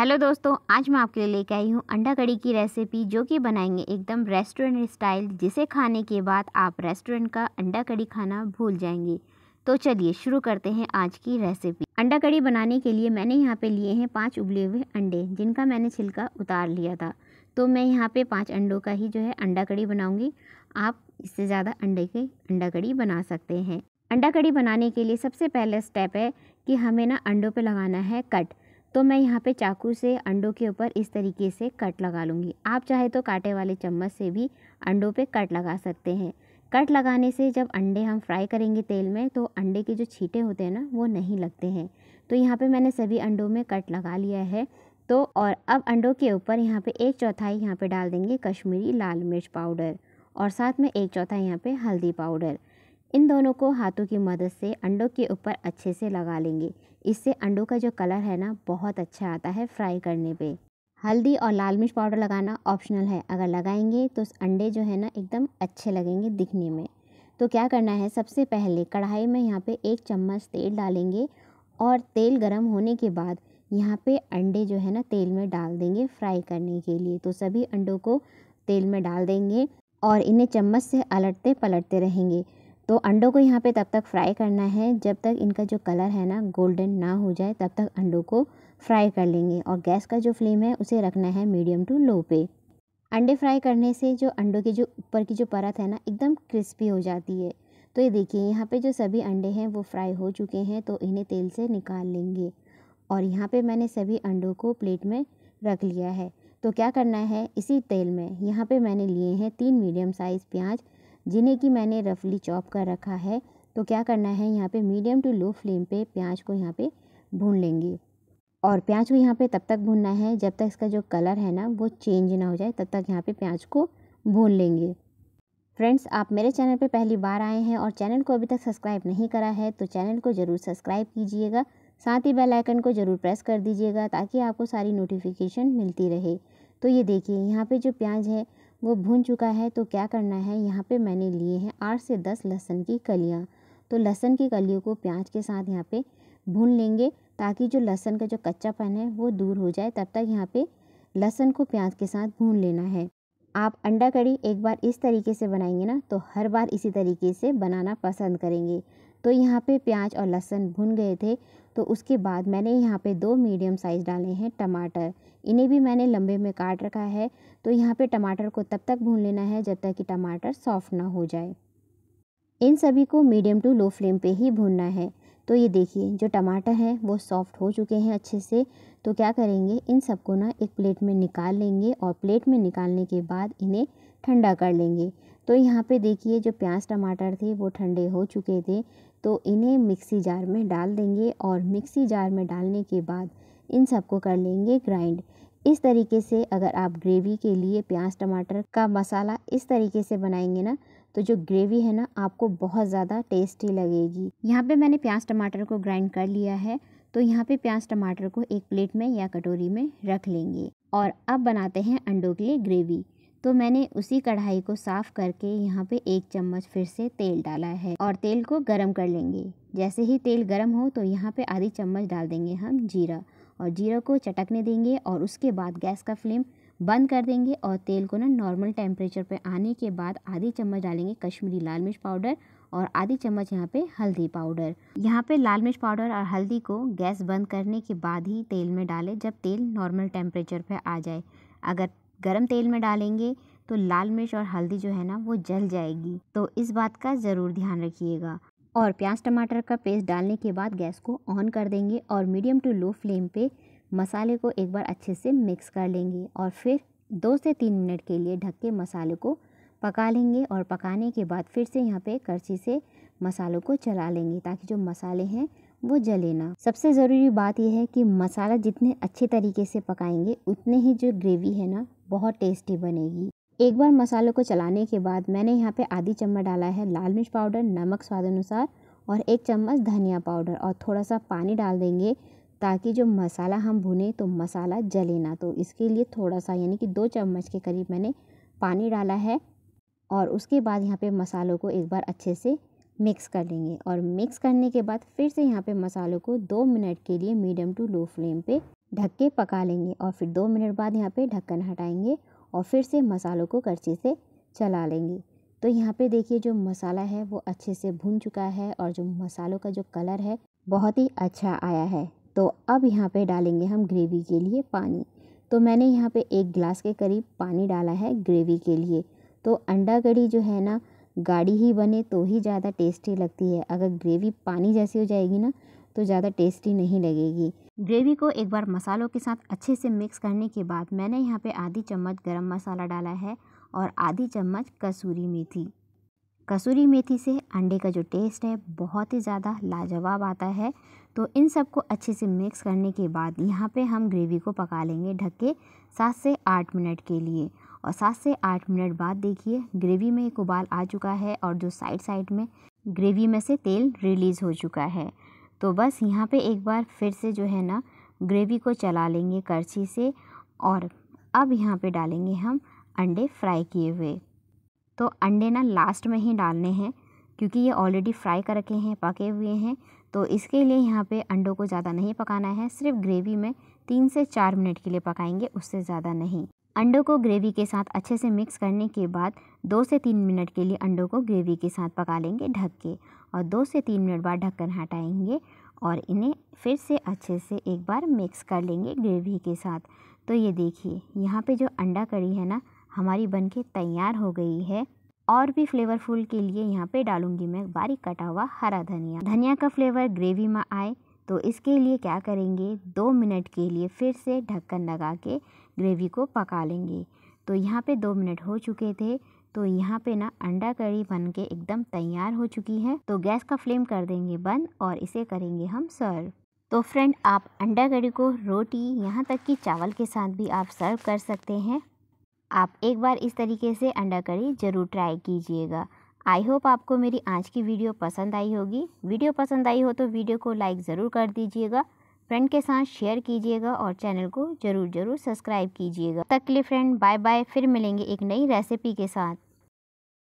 hello दोस्तों आज मैं आपके लिए लेके आई हूँ अंडा कड़ी की रेसिपी जो कि बनाएंगे एकदम रेस्टोरेंट स्टाइल जिसे खाने के बाद आप रेस्टोरेंट का अंडा कड़ी खाना भूल जाएंगे तो चलिए शुरू करते हैं आज की रेसिपी अंडा कड़ी बनाने के लिए मैंने यहाँ पे लिए हैं पाँच उबले हुए अंडे जिनका मैंने छिलका उतार लिया था तो मैं यहाँ पर पाँच अंडों का ही जो है अंडा कड़ी बनाऊँगी आप इससे ज़्यादा अंडे के अंडा कड़ी बना सकते हैं अंडा कड़ी बनाने के लिए सबसे पहला स्टेप है कि हमें ना अंडों पर लगाना है कट तो मैं यहाँ पे चाकू से अंडों के ऊपर इस तरीके से कट लगा लूँगी आप चाहे तो कांटे वाले चम्मच से भी अंडों पे कट लगा सकते हैं कट लगाने से जब अंडे हम फ्राई करेंगे तेल में तो अंडे के जो छीटे होते हैं ना वो नहीं लगते हैं तो यहाँ पे मैंने सभी अंडों में कट लगा लिया है तो और अब अंडों के ऊपर यहाँ पर एक चौथाई यहाँ पर डाल देंगे कश्मीरी लाल मिर्च पाउडर और साथ में एक चौथाई यहाँ पर हल्दी पाउडर इन दोनों को हाथों की मदद से अंडों के ऊपर अच्छे से लगा लेंगे इससे अंडों का जो कलर है ना बहुत अच्छा आता है फ्राई करने पे हल्दी और लाल मिर्च पाउडर लगाना ऑप्शनल है अगर लगाएंगे तो अंडे जो है ना एकदम अच्छे लगेंगे दिखने में तो क्या करना है सबसे पहले कढ़ाई में यहाँ पे एक चम्मच तेल डालेंगे और तेल गर्म होने के बाद यहाँ पे अंडे जो है ना तेल में डाल देंगे फ्राई करने के लिए तो सभी अंडों को तेल में डाल देंगे और इन्हें चम्मच से अलटते पलटते रहेंगे तो अंडों को यहाँ पे तब तक फ्राई करना है जब तक इनका जो कलर है ना गोल्डन ना हो जाए तब तक अंडों को फ्राई कर लेंगे और गैस का जो फ्लेम है उसे रखना है मीडियम टू लो पे अंडे फ्राई करने से जो अंडों की जो ऊपर की जो परत है ना एकदम क्रिस्पी हो जाती है तो ये देखिए यहाँ पे जो सभी अंडे हैं वो फ्राई हो चुके हैं तो इन्हें तेल से निकाल लेंगे और यहाँ पे मैंने सभी अंडों को प्लेट में रख लिया है तो क्या करना है इसी तेल में यहाँ पे मैंने लिए हैं तीन मीडियम साइज़ प्याज जिन्हें कि मैंने रफली चॉप कर रखा है तो क्या करना है यहाँ पे मीडियम टू लो फ्लेम पे प्याज को यहाँ पे भून लेंगे और प्याज को यहाँ पे तब तक भूनना है जब तक इसका जो कलर है ना वो चेंज ना हो जाए तब तक यहाँ पे प्याज को भून लेंगे फ्रेंड्स आप मेरे चैनल पे पहली बार आए हैं और चैनल को अभी तक सब्सक्राइब नहीं करा है तो चैनल को ज़रूर सब्सक्राइब कीजिएगा साथ ही बेल आइकन को ज़रूर प्रेस कर दीजिएगा ताकि आपको सारी नोटिफिकेशन मिलती रहे तो ये देखिए यहाँ पे जो प्याज है वो भून चुका है तो क्या करना है यहाँ पे मैंने लिए हैं आठ से दस लहसन की कलियाँ तो लहसन की कलियों को प्याज के साथ यहाँ पे भून लेंगे ताकि जो लहसन का जो कच्चापन है वो दूर हो जाए तब तक यहाँ पे लहसुन को प्याज के साथ भून लेना है आप अंडा कड़ी एक बार इस तरीके से बनाएंगे ना तो हर बार इसी तरीके से बनाना पसंद करेंगे तो यहाँ पे प्याज और लहसुन भुन गए थे तो उसके बाद मैंने यहाँ पे दो मीडियम साइज़ डाले हैं टमाटर इन्हें भी मैंने लंबे में काट रखा है तो यहाँ पे टमाटर को तब तक भून लेना है जब तक कि टमाटर सॉफ्ट ना हो जाए इन सभी को मीडियम टू लो फ्लेम पे ही भूनना है तो ये देखिए जो टमाटर हैं वो सॉफ़्ट हो चुके हैं अच्छे से तो क्या करेंगे इन सबको ना एक प्लेट में निकाल लेंगे और प्लेट में निकालने के बाद इन्हें ठंडा कर लेंगे तो यहाँ पे देखिए जो प्याज टमाटर थे वो ठंडे हो चुके थे तो इन्हें मिक्सी जार में डाल देंगे और मिक्सी जार में डालने के बाद इन सबको कर लेंगे ग्राइंड इस तरीके से अगर आप ग्रेवी के लिए प्याज टमाटर का मसाला इस तरीके से बनाएंगे ना तो जो ग्रेवी है ना आपको बहुत ज़्यादा टेस्टी लगेगी यहाँ पे मैंने प्याज टमाटर को ग्राइंड कर लिया है तो यहाँ पे प्याज टमाटर को एक प्लेट में या कटोरी में रख लेंगे और अब बनाते हैं अंडों के लिए ग्रेवी तो मैंने उसी कढ़ाई को साफ़ करके यहाँ पे एक चम्मच फिर से तेल डाला है और तेल को गरम कर लेंगे जैसे ही तेल गरम हो तो यहाँ पे आधी चम्मच डाल देंगे हम जीरा और जीरा को चटकने देंगे और उसके बाद गैस का फ्लेम बंद कर देंगे और तेल को ना नॉर्मल टेम्परेचर पे आने के बाद आधी चम्मच डालेंगे कश्मीरी लाल मिर्च पाउडर और आधी चम्मच यहाँ पे हल्दी पाउडर यहाँ पे लाल मिर्च पाउडर और हल्दी को गैस बंद करने के बाद ही तेल में डालें जब तेल नॉर्मल टेम्परेचर पे आ जाए अगर गर्म तेल में डालेंगे तो लाल मिर्च और हल्दी जो है ना वो जल जाएगी तो इस बात का ज़रूर ध्यान रखिएगा और प्याज टमाटर का पेस्ट डालने के बाद गैस को ऑन कर देंगे और मीडियम टू लो फ्लेम पे मसाले को एक बार अच्छे से मिक्स कर लेंगे और फिर दो से तीन मिनट के लिए ढक के मसाले को पका लेंगे और पकाने के बाद फिर से यहाँ पे करछी से मसालों को चला लेंगे ताकि जो मसाले हैं वो जले ना सबसे ज़रूरी बात यह है कि मसाला जितने अच्छे तरीके से पकाएंगे उतने ही जो ग्रेवी है ना बहुत टेस्टी बनेगी एक बार मसालों को चलाने के बाद मैंने यहाँ पे आधी चम्मच डाला है लाल मिर्च पाउडर नमक स्वाद अनुसार और एक चम्मच धनिया पाउडर और थोड़ा सा पानी डाल देंगे ताकि जो मसाला हम भुने तो मसाला जले ना तो इसके लिए थोड़ा सा यानी कि दो चम्मच के करीब मैंने पानी डाला है और उसके बाद यहाँ पे मसालों को एक बार अच्छे से मिक्स कर लेंगे और मिक्स करने के बाद फिर से यहाँ पे मसालों को दो मिनट के लिए मीडियम टू लो फ्लेम पे ढक के पका लेंगे और फिर दो मिनट बाद यहाँ पे ढक्कन हटाएंगे और फिर से मसालों को करछी से चला लेंगे तो यहाँ पे देखिए जो मसाला है वो अच्छे से भुन चुका है और जो मसालों का जो कलर है बहुत ही अच्छा आया है तो अब यहाँ पे डालेंगे हम ग्रेवी के लिए पानी तो मैंने यहाँ पे एक गिलास के करीब पानी डाला है ग्रेवी के लिए तो अंडा कड़ी जो है ना गाढ़ी ही बने तो ही ज़्यादा टेस्टी लगती है अगर ग्रेवी पानी जैसी हो जाएगी ना तो ज़्यादा टेस्टी नहीं लगेगी ग्रेवी को एक बार मसालों के साथ अच्छे से मिक्स करने के बाद मैंने यहाँ पे आधी चम्मच गरम मसाला डाला है और आधी चम्मच कसूरी मेथी कसूरी मेथी से अंडे का जो टेस्ट है बहुत ही ज़्यादा लाजवाब आता है तो इन सब को अच्छे से मिक्स करने के बाद यहाँ पे हम ग्रेवी को पका लेंगे ढक के सात से आठ मिनट के लिए और सात से आठ मिनट बाद देखिए ग्रेवी में एक उबाल आ चुका है और जो साइड साइड में ग्रेवी में से तेल रिलीज़ हो चुका है तो बस यहाँ पे एक बार फिर से जो है ना ग्रेवी को चला लेंगे करछी से और अब यहाँ पे डालेंगे हम अंडे फ्राई किए हुए तो अंडे ना लास्ट में ही डालने हैं क्योंकि ये ऑलरेडी फ्राई करके हैं पके हुए हैं तो इसके लिए यहाँ पे अंडों को ज़्यादा नहीं पकाना है सिर्फ ग्रेवी में तीन से चार मिनट के लिए पकाएंगे उससे ज़्यादा नहीं अंडों को ग्रेवी के साथ अच्छे से मिक्स करने के बाद दो से तीन मिनट के लिए अंडों को ग्रेवी के साथ पका लेंगे ढक के और दो से तीन मिनट बाद ढक्कन हटाएंगे और इन्हें फिर से अच्छे से एक बार मिक्स कर लेंगे ग्रेवी के साथ तो ये देखिए यहाँ पर जो अंडा कड़ी है ना हमारी बनके तैयार हो गई है और भी फ्लेवरफुल के लिए यहाँ पे डालूंगी मैं बारीक कटा हुआ हरा धनिया धनिया का फ्लेवर ग्रेवी में आए तो इसके लिए क्या करेंगे दो मिनट के लिए फिर से ढक्कन लगा के ग्रेवी को पका लेंगे तो यहाँ पे दो मिनट हो चुके थे तो यहाँ पे ना अंडा करी बन के एकदम तैयार हो चुकी है तो गैस का फ्लेम कर देंगे बंद और इसे करेंगे हम सर्व तो फ्रेंड आप अंडा करी को रोटी यहाँ तक कि चावल के साथ भी आप सर्व कर सकते हैं आप एक बार इस तरीके से अंडा करी ज़रूर ट्राई कीजिएगा आई होप आपको मेरी आज की वीडियो पसंद आई होगी वीडियो पसंद आई हो तो वीडियो को लाइक ज़रूर कर दीजिएगा फ्रेंड के साथ शेयर कीजिएगा और चैनल को ज़रूर ज़रूर सब्सक्राइब कीजिएगा तक के लिए फ्रेंड बाय बाय फिर मिलेंगे एक नई रेसिपी के साथ